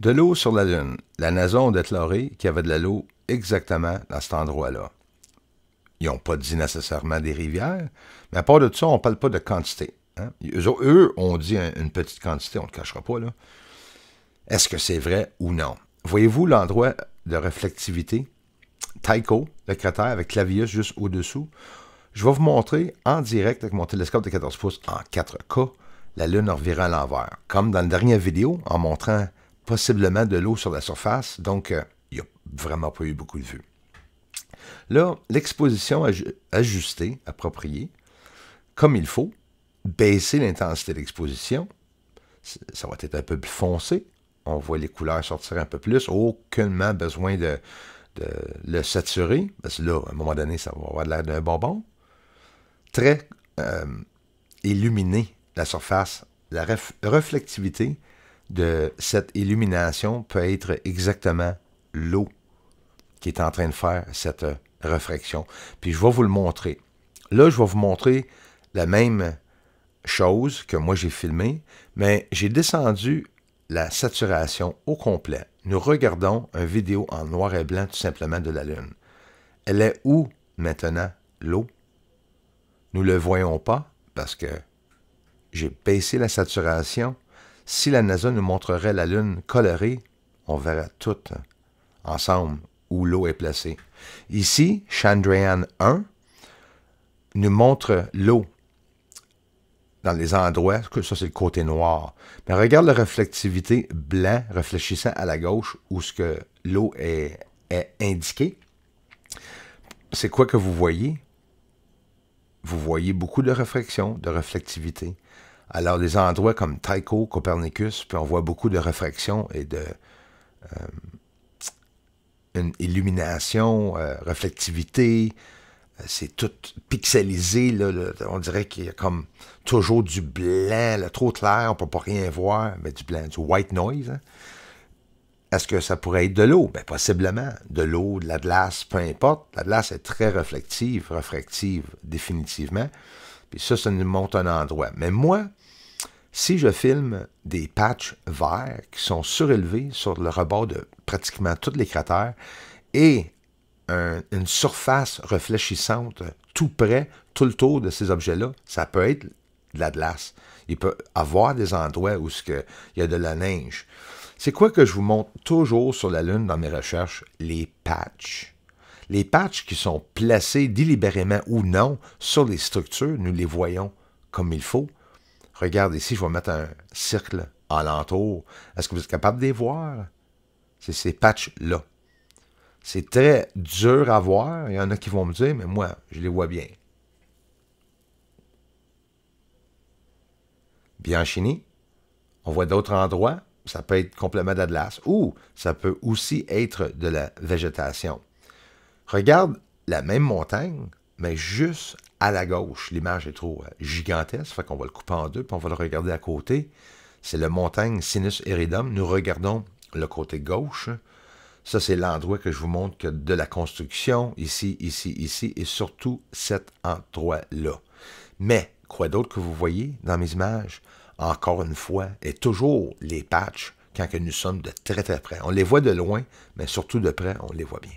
De l'eau sur la Lune. La NASA a déclaré qu'il y avait de l'eau exactement à cet endroit-là. Ils n'ont pas dit nécessairement des rivières, mais à part de ça, on ne parle pas de quantité. Hein. Eux, ont dit une petite quantité, on ne le cachera pas. là. Est-ce que c'est vrai ou non? Voyez-vous l'endroit de réflectivité? Tycho, le cratère avec Clavius juste au-dessous. Je vais vous montrer en direct avec mon télescope de 14 pouces en 4K la Lune en à l'envers. Comme dans la dernière vidéo, en montrant possiblement de l'eau sur la surface, donc euh, il n'y a vraiment pas eu beaucoup de vue. Là, l'exposition ajustée, appropriée, comme il faut, baisser l'intensité de l'exposition, ça va être un peu plus foncé, on voit les couleurs sortir un peu plus, aucunement besoin de, le saturer, parce que là, à un moment donné, ça va avoir l'air d'un bonbon. Très euh, illuminer la surface, la réflectivité. reflectivité, de cette illumination peut être exactement l'eau qui est en train de faire cette réfraction. Puis je vais vous le montrer. Là, je vais vous montrer la même chose que moi j'ai filmé, mais j'ai descendu la saturation au complet. Nous regardons une vidéo en noir et blanc tout simplement de la Lune. Elle est où maintenant l'eau? Nous ne le voyons pas parce que j'ai baissé la saturation. Si la NASA nous montrerait la Lune colorée, on verrait tout hein, ensemble où l'eau est placée. Ici, Chandrayaan 1 nous montre l'eau dans les endroits, que ça c'est le côté noir. Mais regarde la réflectivité blanc réfléchissant à la gauche où ce que l'eau est, est indiquée. C'est quoi que vous voyez? Vous voyez beaucoup de réflexion, de réflectivité. Alors, les endroits comme Tycho, Copernicus, puis on voit beaucoup de réfraction et de... Euh, une illumination, euh, réflectivité, euh, c'est tout pixelisé, on dirait qu'il y a comme toujours du blanc, trop clair, on ne peut pas rien voir, mais du blanc, du white noise. Hein. Est-ce que ça pourrait être de l'eau? Ben, possiblement. De l'eau, de la glace, peu importe. La glace est très réflective, réfractive, définitivement. Puis ça, ça nous montre un endroit. Mais moi, si je filme des patchs verts qui sont surélevés sur le rebord de pratiquement tous les cratères et une surface réfléchissante tout près, tout le tour de ces objets-là, ça peut être de la glace. Il peut avoir des endroits où il y a de la neige. C'est quoi que je vous montre toujours sur la Lune dans mes recherches? Les patchs. Les patchs qui sont placés délibérément ou non sur les structures, nous les voyons comme il faut. Regarde ici, je vais mettre un cercle alentour. Est-ce que vous êtes capable de les voir? C'est ces patchs-là. C'est très dur à voir. Il y en a qui vont me dire, mais moi, je les vois bien. Bien chini. on voit d'autres endroits. Ça peut être complément d'Atlas ou ça peut aussi être de la végétation. Regarde la même montagne, mais juste à la gauche. L'image est trop euh, gigantesque, fait qu'on va le couper en deux, puis on va le regarder à côté. C'est la montagne Sinus Eridum. Nous regardons le côté gauche. Ça, c'est l'endroit que je vous montre que de la construction, ici, ici, ici, et surtout cet endroit-là. Mais, quoi d'autre que vous voyez dans mes images? Encore une fois, et toujours les patchs quand que nous sommes de très très près. On les voit de loin, mais surtout de près, on les voit bien.